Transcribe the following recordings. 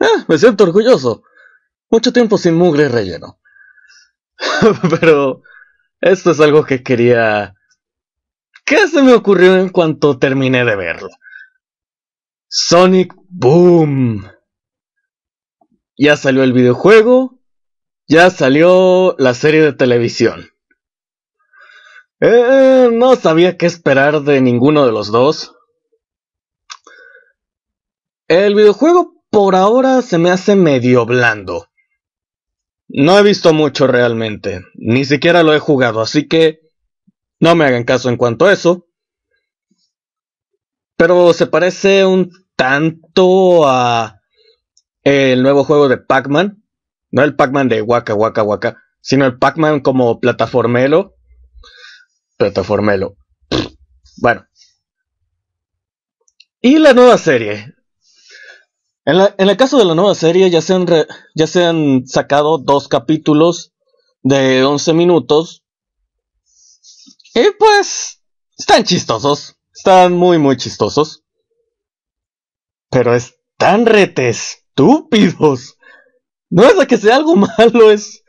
Eh, me siento orgulloso. Mucho tiempo sin mugre relleno. Pero esto es algo que quería... ¿Qué se me ocurrió en cuanto terminé de verlo? Sonic Boom. Ya salió el videojuego, ya salió la serie de televisión. Eh, eh, no sabía qué esperar de ninguno de los dos. El videojuego por ahora se me hace medio blando. No he visto mucho realmente, ni siquiera lo he jugado, así que no me hagan caso en cuanto a eso. Pero se parece un tanto a el nuevo juego de Pac-Man, no el Pac-Man de Waka Waka Waka, sino el Pac-Man como plataformelo. Plataformelo. Bueno. Y la nueva serie, en, en el caso de la nueva serie ya se han, ya se han sacado dos capítulos de 11 minutos. Y pues están chistosos, están muy muy chistosos. Pero están rete estúpidos. No es de que sea algo malo, es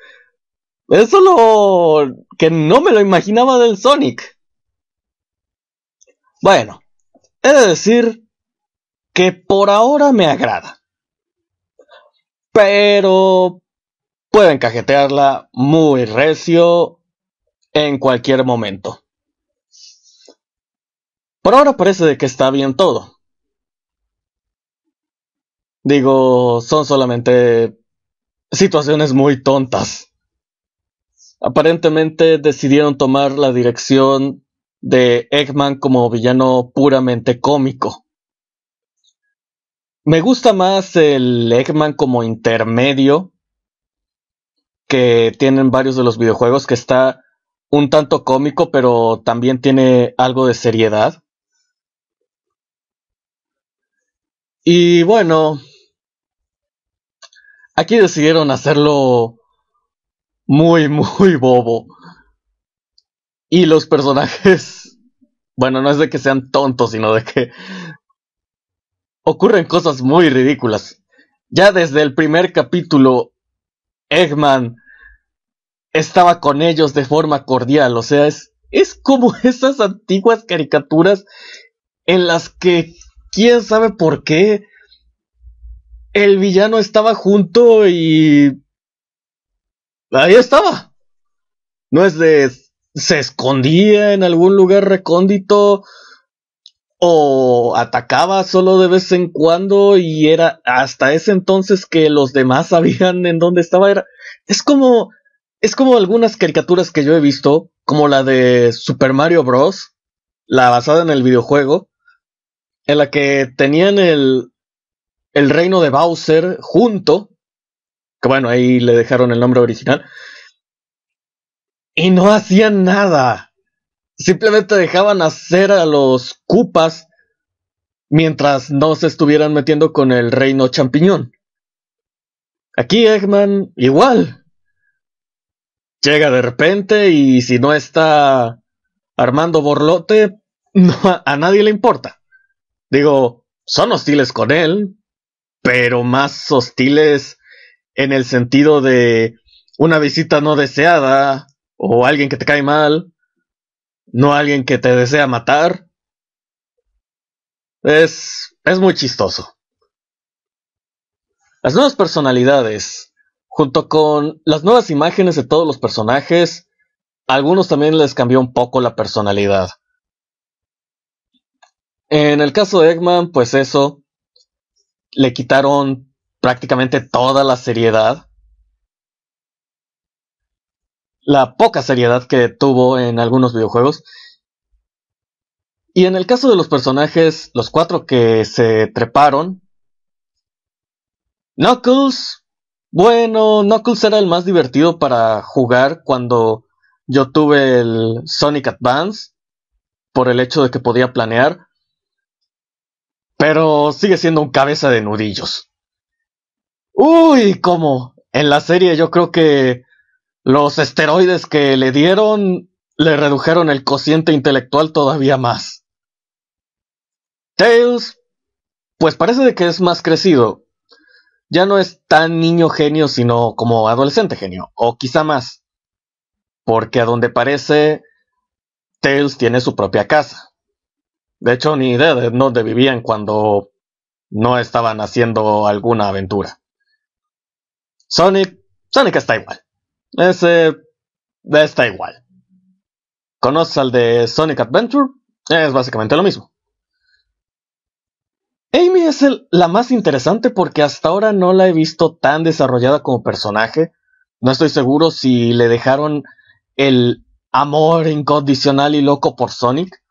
es solo que no me lo imaginaba del Sonic. Bueno, he de decir que por ahora me agrada. Pero pueden cajetearla muy recio en cualquier momento. Por ahora parece de que está bien todo. Digo, son solamente situaciones muy tontas. Aparentemente decidieron tomar la dirección de Eggman como villano puramente cómico. Me gusta más el Eggman como intermedio que tienen varios de los videojuegos, que está un tanto cómico, pero también tiene algo de seriedad. Y bueno, aquí decidieron hacerlo muy, muy bobo. Y los personajes, bueno, no es de que sean tontos, sino de que ocurren cosas muy ridículas. Ya desde el primer capítulo, Eggman estaba con ellos de forma cordial, o sea, es, es como esas antiguas caricaturas en las que, quién sabe por qué, el villano estaba junto y... Ahí estaba. No es de... Se escondía en algún lugar recóndito o atacaba solo de vez en cuando y era hasta ese entonces que los demás sabían en dónde estaba. Era, es como, es como algunas caricaturas que yo he visto, como la de Super Mario Bros., la basada en el videojuego, en la que tenían el, el reino de Bowser junto, que bueno, ahí le dejaron el nombre original, y no hacían nada simplemente dejaban hacer a los cupas mientras no se estuvieran metiendo con el reino champiñón. Aquí Eggman igual. Llega de repente y si no está armando borlote, a nadie le importa. Digo, son hostiles con él, pero más hostiles en el sentido de una visita no deseada o alguien que te cae mal no alguien que te desea matar. Es, es muy chistoso. Las nuevas personalidades, junto con las nuevas imágenes de todos los personajes, a algunos también les cambió un poco la personalidad. En el caso de Eggman, pues eso, le quitaron prácticamente toda la seriedad la poca seriedad que tuvo en algunos videojuegos. Y en el caso de los personajes, los cuatro que se treparon, Knuckles, bueno, Knuckles era el más divertido para jugar cuando yo tuve el Sonic Advance, por el hecho de que podía planear, pero sigue siendo un cabeza de nudillos. Uy, cómo. En la serie yo creo que los esteroides que le dieron le redujeron el cociente intelectual todavía más. Tails, pues parece que es más crecido. Ya no es tan niño genio, sino como adolescente genio, o quizá más. Porque a donde parece, Tails tiene su propia casa. De hecho, ni idea de dónde vivían cuando no estaban haciendo alguna aventura. Sonic, Sonic está igual. Ese está igual. ¿Conoces al de Sonic Adventure? Es básicamente lo mismo. Amy es la más interesante porque hasta ahora no la he visto tan desarrollada como personaje. No estoy seguro si le dejaron el amor incondicional y loco por Sonic.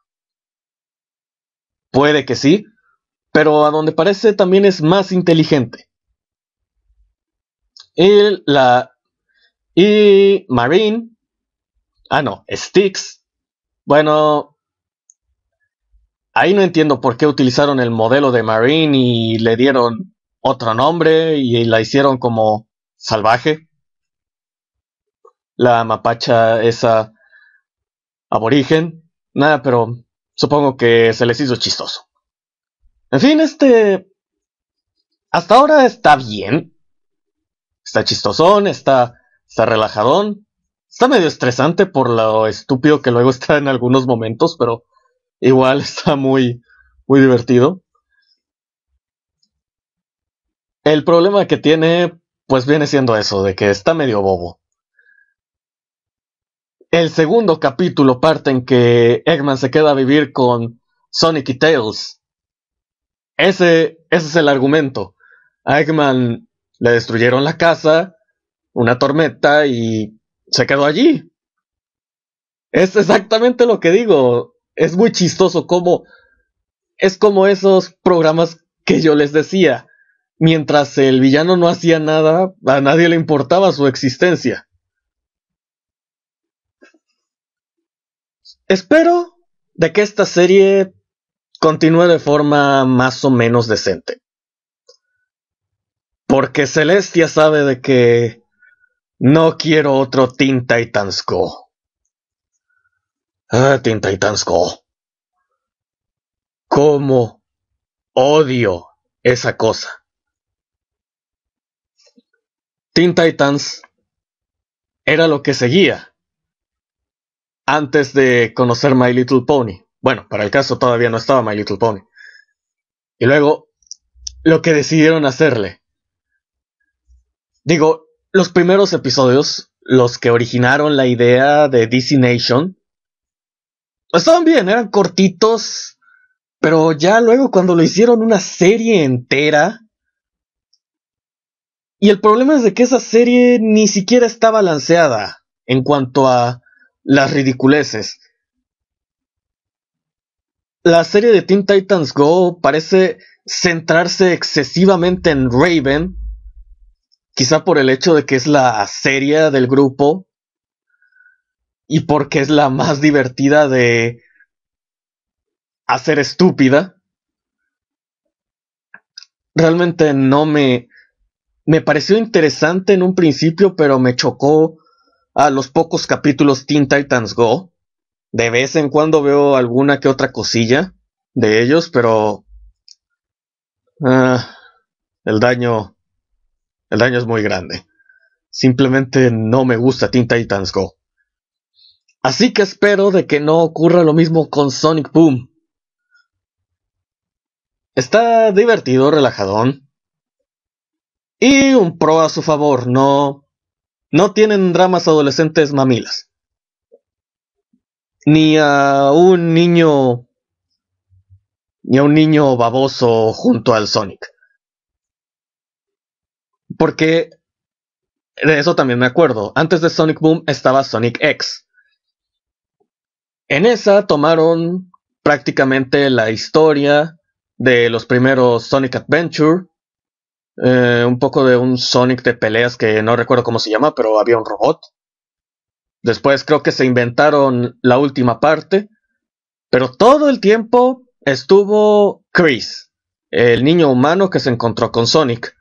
Puede que sí, pero a donde parece también es más inteligente. Él la, y Marine. Ah, no, Sticks. Bueno, ahí no entiendo por qué utilizaron el modelo de Marine y le dieron otro nombre y la hicieron como salvaje. La mapacha esa aborigen. Nada, pero supongo que se les hizo chistoso. En fin, este... Hasta ahora está bien. Está chistosón, está está relajadón. Está medio estresante por lo estúpido que luego está en algunos momentos, pero igual está muy, muy divertido. El problema que tiene, pues viene siendo eso, de que está medio bobo. El segundo capítulo parte en que Eggman se queda a vivir con Sonic y Tails. Ese, ese es el argumento. A Eggman le destruyeron la casa, una tormenta y se quedó allí. Es exactamente lo que digo. Es muy chistoso como es como esos programas que yo les decía. Mientras el villano no hacía nada, a nadie le importaba su existencia. Espero de que esta serie continúe de forma más o menos decente. Porque Celestia sabe de que no quiero otro Teen Titans Go. Ah, Teen Titans Go. Cómo odio esa cosa. Teen Titans era lo que seguía antes de conocer My Little Pony. Bueno, para el caso todavía no estaba My Little Pony. Y luego, lo que decidieron hacerle. Digo, los primeros episodios, los que originaron la idea de DC Nation, pues, estaban bien, eran cortitos, pero ya luego cuando lo hicieron una serie entera, y el problema es de que esa serie ni siquiera está balanceada en cuanto a las ridiculeces. La serie de Teen Titans Go parece centrarse excesivamente en Raven Quizá por el hecho de que es la serie del grupo y porque es la más divertida de hacer estúpida. Realmente no me... Me pareció interesante en un principio, pero me chocó a los pocos capítulos Teen Titans Go. De vez en cuando veo alguna que otra cosilla de ellos, pero... Ah, el daño el daño es muy grande. Simplemente no me gusta tinta Titans Go. Así que espero de que no ocurra lo mismo con Sonic Boom. Está divertido, relajadón. Y un pro a su favor, no. No tienen dramas adolescentes mamilas. Ni a un niño. Ni a un niño baboso junto al Sonic. Porque de eso también me acuerdo. Antes de Sonic Boom estaba Sonic X. En esa tomaron prácticamente la historia de los primeros Sonic Adventure. Eh, un poco de un Sonic de peleas que no recuerdo cómo se llama, pero había un robot. Después creo que se inventaron la última parte. Pero todo el tiempo estuvo Chris, el niño humano que se encontró con Sonic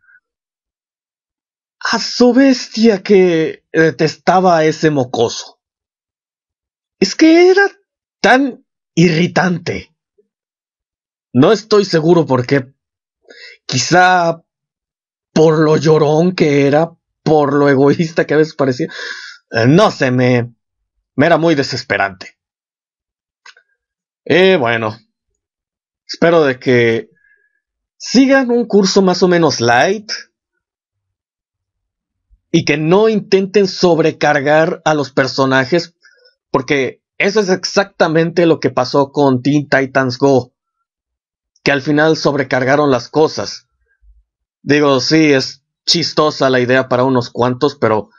a su bestia que detestaba a ese mocoso. Es que era tan irritante. No estoy seguro por qué. Quizá por lo llorón que era, por lo egoísta que a veces parecía. Eh, no sé, me, me era muy desesperante. Eh, bueno. Espero de que sigan un curso más o menos light y que no intenten sobrecargar a los personajes, porque eso es exactamente lo que pasó con Teen Titans Go, que al final sobrecargaron las cosas. Digo, sí, es chistosa la idea para unos cuantos, pero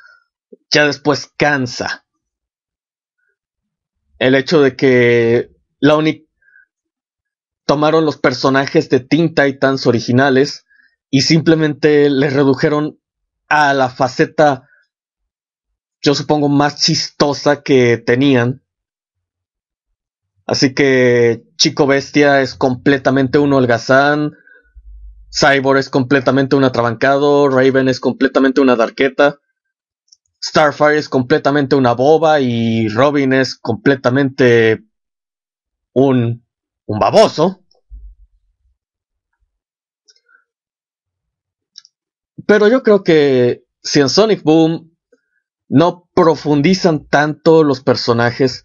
ya después cansa. El hecho de que la única tomaron los personajes de Teen Titans originales y simplemente les redujeron a la faceta, yo supongo, más chistosa que tenían. Así que Chico Bestia es completamente un holgazán, Cyborg es completamente un atrabancado, Raven es completamente una darqueta, Starfire es completamente una boba y Robin es completamente un, un baboso. Pero yo creo que si en Sonic Boom no profundizan tanto los personajes,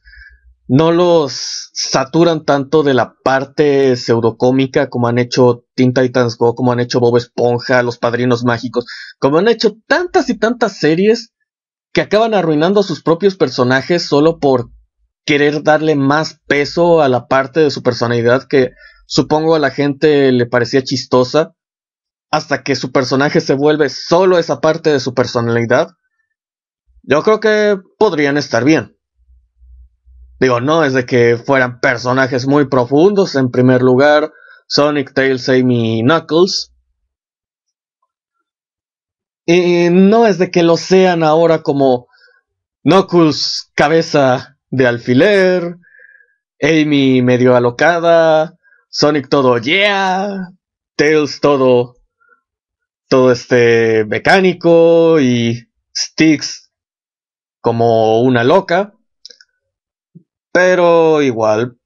no los saturan tanto de la parte pseudocómica como han hecho Tinta Titans Go, como han hecho Bob Esponja, Los Padrinos Mágicos, como han hecho tantas y tantas series que acaban arruinando a sus propios personajes solo por querer darle más peso a la parte de su personalidad que supongo a la gente le parecía chistosa hasta que su personaje se vuelve solo esa parte de su personalidad, yo creo que podrían estar bien. Digo, no es de que fueran personajes muy profundos. En primer lugar, Sonic, Tails, Amy y Knuckles. Y no es de que lo sean ahora como Knuckles cabeza de alfiler, Amy medio alocada, Sonic todo yeah, Tails todo todo este mecánico y Sticks como una loca. Pero igual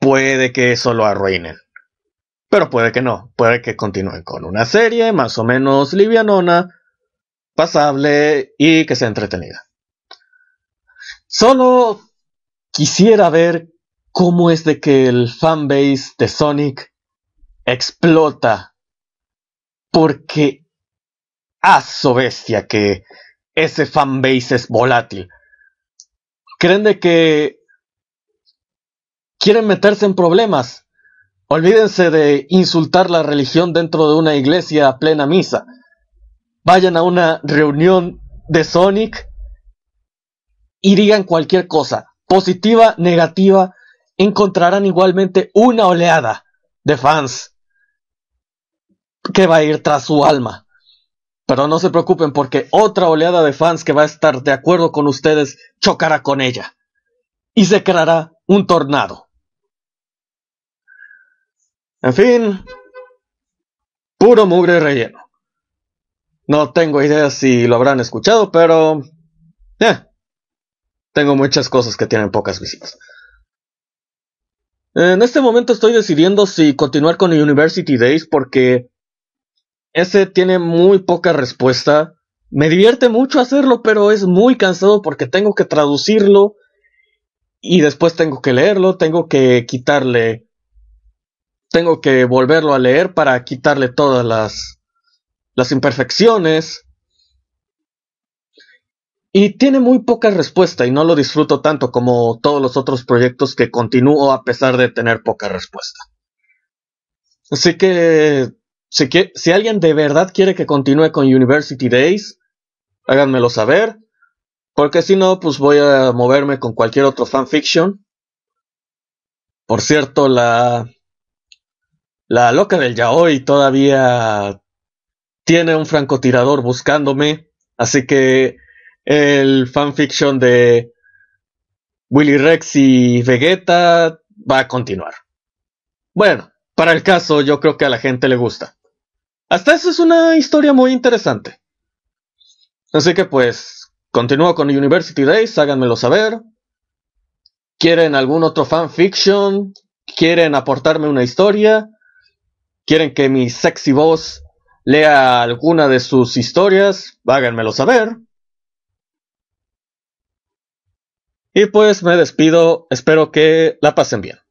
puede que eso lo arruinen. Pero puede que no, puede que continúen con una serie más o menos livianona, pasable y que sea entretenida. Solo quisiera ver cómo es de que el fanbase de Sonic explota porque... ¡Aso bestia! Que ese fanbase es volátil. Creen de que... Quieren meterse en problemas. Olvídense de insultar la religión dentro de una iglesia a plena misa. Vayan a una reunión de Sonic y digan cualquier cosa, positiva, negativa, encontrarán igualmente una oleada de fans que va a ir tras su alma. Pero no se preocupen porque otra oleada de fans que va a estar de acuerdo con ustedes chocará con ella. Y se creará un tornado. En fin, puro mugre relleno. No tengo idea si lo habrán escuchado, pero... Eh, tengo muchas cosas que tienen pocas visitas. En este momento estoy decidiendo si continuar con University Days porque ese tiene muy poca respuesta. Me divierte mucho hacerlo, pero es muy cansado porque tengo que traducirlo y después tengo que leerlo, tengo que quitarle, tengo que volverlo a leer para quitarle todas las, las imperfecciones. Y tiene muy poca respuesta y no lo disfruto tanto como todos los otros proyectos que continúo a pesar de tener poca respuesta. Así que si, si alguien de verdad quiere que continúe con University Days, háganmelo saber. Porque si no, pues voy a moverme con cualquier otro fanfiction. Por cierto, la. La loca del yaoi todavía tiene un francotirador buscándome. Así que el fanfiction de Willy Rex y Vegeta va a continuar. Bueno, para el caso, yo creo que a la gente le gusta. Hasta eso es una historia muy interesante. Así que pues, continúo con University Days, háganmelo saber. ¿Quieren algún otro fanfiction? ¿Quieren aportarme una historia? ¿Quieren que mi sexy voz lea alguna de sus historias? Háganmelo saber. Y pues me despido, espero que la pasen bien.